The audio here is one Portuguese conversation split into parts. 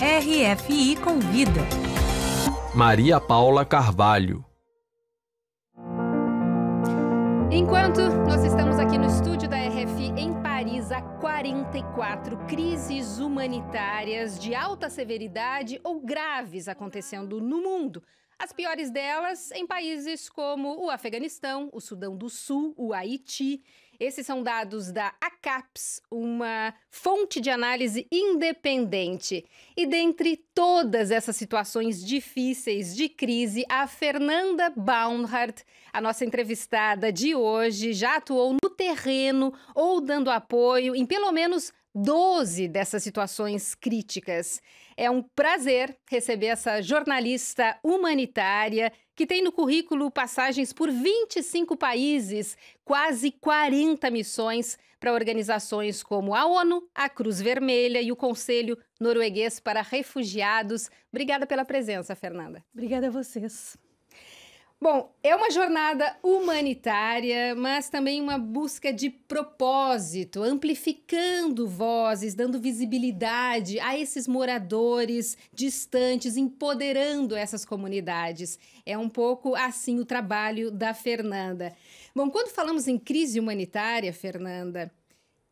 RFI Convida. Maria Paula Carvalho. Enquanto nós estamos aqui no estúdio da RFI em Paris, há 44 crises humanitárias de alta severidade ou graves acontecendo no mundo. As piores delas em países como o Afeganistão, o Sudão do Sul, o Haiti. Esses são dados da ACAPS, uma fonte de análise independente. E dentre todas essas situações difíceis de crise, a Fernanda Baumhardt, a nossa entrevistada de hoje, já atuou no terreno ou dando apoio em pelo menos 12 dessas situações críticas. É um prazer receber essa jornalista humanitária que tem no currículo passagens por 25 países, quase 40 missões para organizações como a ONU, a Cruz Vermelha e o Conselho Norueguês para Refugiados. Obrigada pela presença, Fernanda. Obrigada a vocês. Bom, é uma jornada humanitária, mas também uma busca de propósito, amplificando vozes, dando visibilidade a esses moradores distantes, empoderando essas comunidades. É um pouco assim o trabalho da Fernanda. Bom, quando falamos em crise humanitária, Fernanda,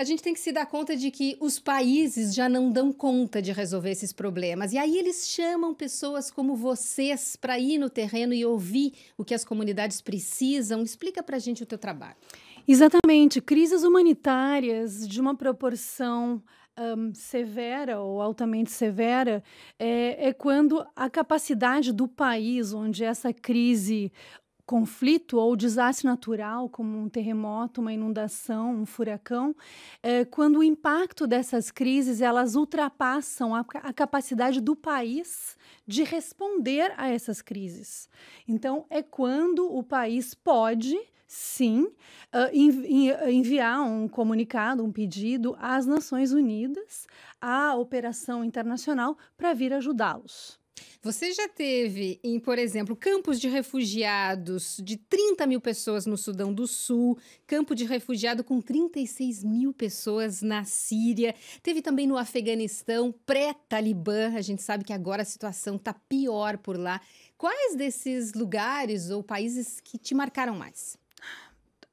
a gente tem que se dar conta de que os países já não dão conta de resolver esses problemas. E aí eles chamam pessoas como vocês para ir no terreno e ouvir o que as comunidades precisam. Explica para a gente o teu trabalho. Exatamente. Crises humanitárias de uma proporção um, severa ou altamente severa é, é, quando a capacidade do país onde essa crise conflito ou desastre natural, como um terremoto, uma inundação, um furacão, é, quando o impacto dessas crises elas ultrapassam a, a, capacidade do país de responder a essas crises. Então, é quando o país pode sim ah, enviar um comunicado, um pedido às Nações Unidas, à operação internacional para vir ajudá-los. Você já teve em, por exemplo, campos de refugiados de 30 mil pessoas no Sudão do Sul, campo de refugiado com 36 mil pessoas na Síria, teve também no Afeganistão, pré-Talibã, a gente sabe que agora a situação está pior por lá. Quais desses lugares ou países que te marcaram mais?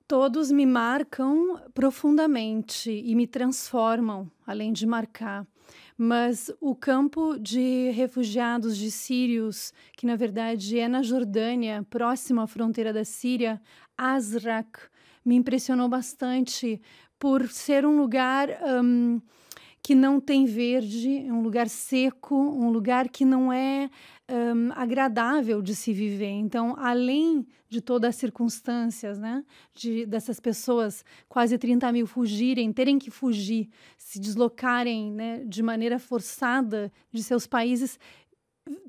Todos me marcam profundamente e me transformam, além de marcar mas o campo de refugiados de sírios, que na verdade é na Jordânia, próximo à fronteira da Síria, Azraq, me impressionou bastante por ser um lugar um, que não tem verde, um lugar seco, um lugar que não é um, agradável de se viver. Então, além de todas as circunstâncias, né, de, dessas pessoas, quase 30 mil, fugirem, terem que fugir, se deslocarem né, de maneira forçada de seus países,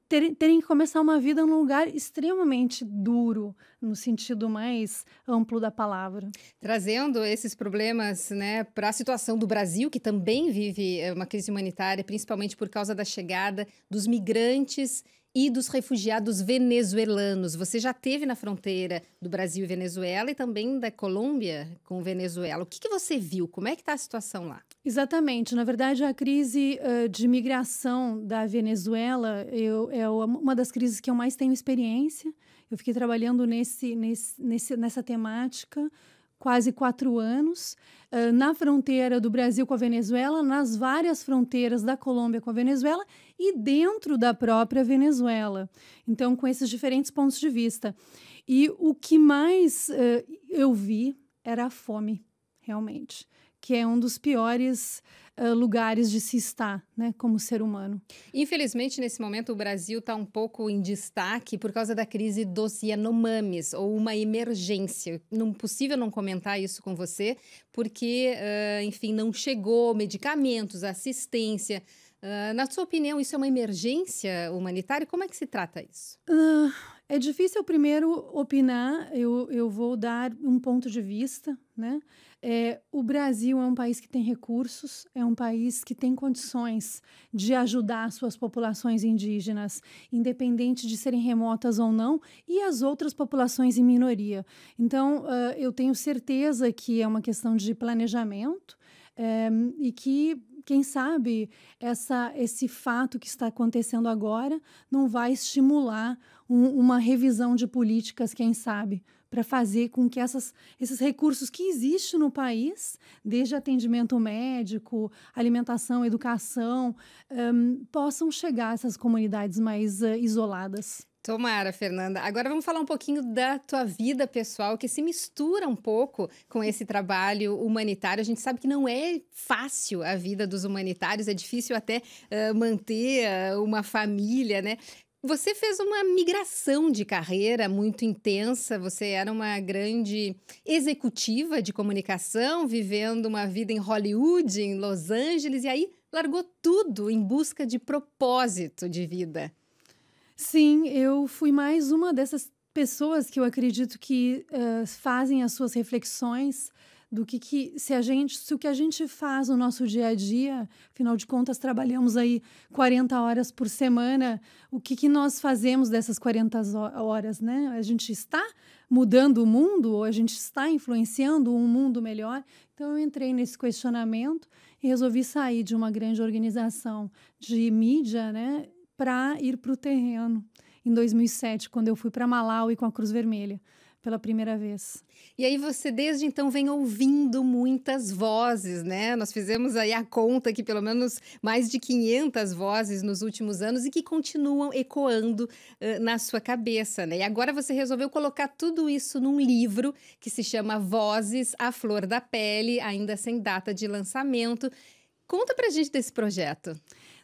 terem, terem que começar uma vida num lugar extremamente duro, no sentido mais amplo da palavra. Trazendo esses problemas né, para a situação do Brasil, que também vive eh, uma crise humanitária, principalmente por causa da chegada dos migrantes e dos refugiados venezuelanos. Você já teve na fronteira do Brasil e Venezuela e também da Colômbia com Venezuela. O que, que você viu? Como é que está a situação lá? Exatamente. Na verdade, a crise uh, de migração da Venezuela eu, é uma das crises que eu mais tenho experiência. Eu fiquei trabalhando nesse, nesse, nessa temática quase quatro anos, uh, na fronteira do Brasil com a Venezuela, nas várias fronteiras da Colômbia com a Venezuela e dentro da própria Venezuela. Então, com esses diferentes pontos de vista. E o que mais uh, eu vi era a fome, realmente que é um dos piores uh, lugares de se estar, né, como ser humano. Infelizmente, nesse momento, o Brasil está um pouco em destaque por causa da crise dos Yanomamis, ou uma emergência. Não possível não comentar isso com você, porque, uh, enfim, não chegou medicamentos, assistência. Uh, na sua opinião, isso é uma emergência humanitária? Como é que se trata isso? Uh, é difícil primeiro opinar, eu, eu vou dar um ponto de vista. Né? É, o Brasil é um país que tem recursos, é um país que tem condições de ajudar suas populações indígenas, independente de serem remotas ou não, e as outras populações em minoria. Então, uh, eu tenho certeza que é uma questão de planejamento, é, e que quem sabe essa, esse fato que está acontecendo agora não vai estimular um, uma revisão de políticas, quem sabe, para fazer com que essas, esses recursos que existem no país, desde atendimento médico, alimentação, educação, um, eh, possam chegar a essas comunidades mais uh, isoladas. Tomara, Fernanda. Agora vamos falar um pouquinho da tua vida pessoal, que se mistura um pouco com esse trabalho humanitário. A gente sabe que não é fácil a vida dos humanitários, é difícil até uh, manter uh, uma família, né? Você fez uma migração de carreira muito intensa. Você era uma grande executiva de comunicação, vivendo uma vida em Hollywood, em Los Angeles, e aí largou tudo em busca de propósito de vida. Sim, eu fui mais uma dessas pessoas que eu acredito que uh, fazem as suas reflexões do que, que se a gente se o que a gente faz no nosso dia a dia afinal de contas trabalhamos aí 40 horas por semana o que, que nós fazemos dessas 40 horas né a gente está mudando o mundo ou a gente está influenciando um mundo melhor então eu entrei nesse questionamento e resolvi sair de uma grande organização de mídia né para ir para o terreno em 2007, quando eu fui para Malawi com a Cruz Vermelha pela primeira vez. E aí você desde então vem ouvindo muitas vozes, né? Nós fizemos aí a conta que pelo menos mais de 500 vozes nos últimos anos e que continuam ecoando uh, na sua cabeça, né? E agora você resolveu colocar tudo isso num livro que se chama Vozes à Flor da Pele, ainda sem data de lançamento. Conta pra gente desse projeto.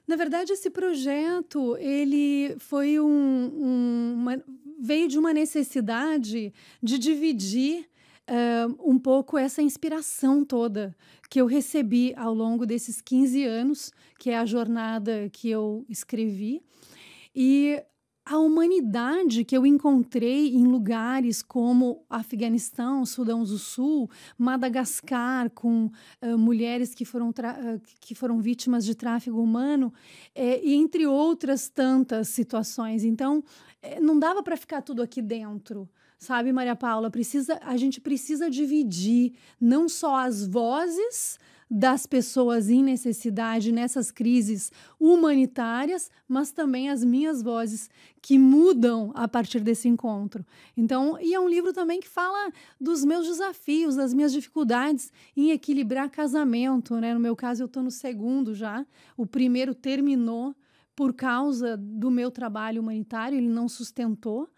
Na verdade, esse projeto ele foi um, um uma, veio de uma necessidade de dividir uh, um pouco essa inspiração toda que eu recebi ao longo desses 15 anos, que é a jornada que eu escrevi. E a humanidade que eu encontrei em lugares como Afeganistão, Sudão do Sul, Madagascar, com uh, mulheres que foram, uh, que foram vítimas de tráfico humano, é, e entre outras tantas situações. Então, é, não dava para ficar tudo aqui dentro. Sabe, Maria Paula, precisa, a gente precisa dividir não só as vozes, das pessoas em necessidade nessas crises humanitárias, mas também as minhas vozes que mudam a partir desse encontro. Então, e é um livro também que fala dos meus desafios, das minhas dificuldades em equilibrar casamento, né? No meu caso, eu estou no segundo já. O primeiro terminou por causa do meu trabalho humanitário, ele não sustentou.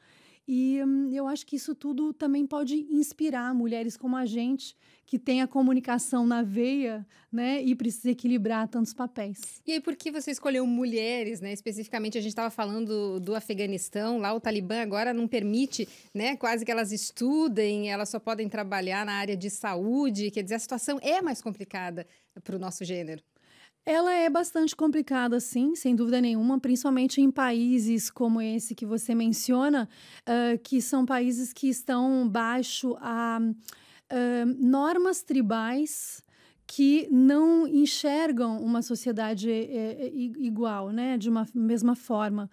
E hum, eu acho que isso tudo também pode inspirar mulheres como a gente, que tem a comunicação na veia, né? E precisa equilibrar tantos papéis. E aí, por que você escolheu mulheres, né? Especificamente, a gente estava falando do Afeganistão, lá o Talibã agora não permite, né? Quase que elas estudem, elas só podem trabalhar na área de saúde. Quer dizer, a situação é mais complicada para o nosso gênero. Ela é bastante complicada, sim, sem dúvida nenhuma, principalmente em países como esse que você menciona, uh, que são países que estão baixo a uh, normas tribais que não enxergam uma sociedade é, é, igual, né, de uma mesma forma.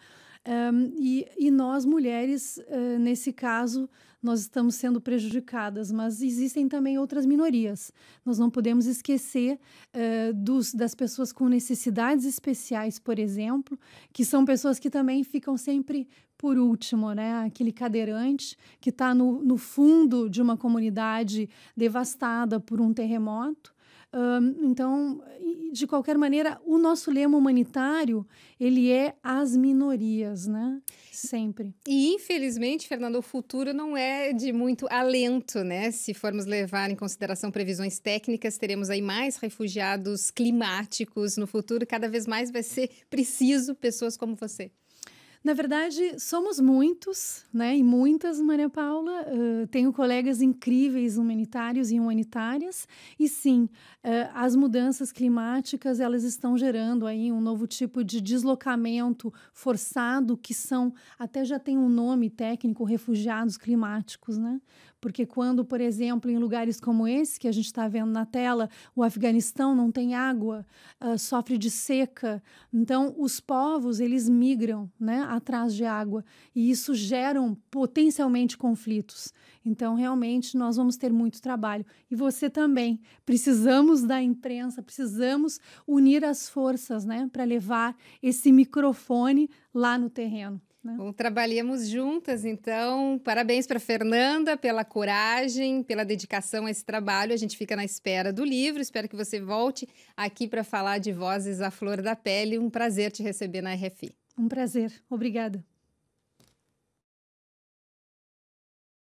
Um, e, e, nós, mulheres, uh, nesse caso, nós estamos sendo prejudicadas, mas existem também outras minorias. Nós não podemos esquecer uh, dos, das pessoas com necessidades especiais, por exemplo, que são pessoas que também ficam sempre por último, né? Aquele cadeirante que está no, no fundo de uma comunidade devastada por um terremoto então, de qualquer maneira, o nosso lema humanitário, ele é as minorias, né? Sempre. E, infelizmente, Fernando, o futuro não é de muito alento, né? Se formos levar em consideração previsões técnicas, teremos aí mais refugiados climáticos no futuro. Cada vez mais vai ser preciso pessoas como você. Na verdade, somos muitos, né? E muitas, Maria Paula. Uh, tenho colegas incríveis humanitários e humanitárias. E sim, uh, as mudanças climáticas elas estão gerando aí um novo tipo de deslocamento forçado que são até já tem um nome técnico, refugiados climáticos, né? Porque quando, por exemplo, em lugares como esse que a gente está vendo na tela, o Afeganistão não tem água, uh, sofre de seca. Então, os povos eles migram, né, atrás de água e isso geram potencialmente conflitos. Então, realmente nós vamos ter muito trabalho e você também. Precisamos da imprensa, precisamos unir as forças, né, para levar esse microfone lá no terreno. Né? Bom, trabalhamos juntas, então. Parabéns para Fernanda pela coragem, pela dedicação a esse trabalho. A gente fica na espera do livro. Espero que você volte aqui para falar de Vozes à Flor da Pele. Um prazer te receber na RFI. Um prazer. Obrigada.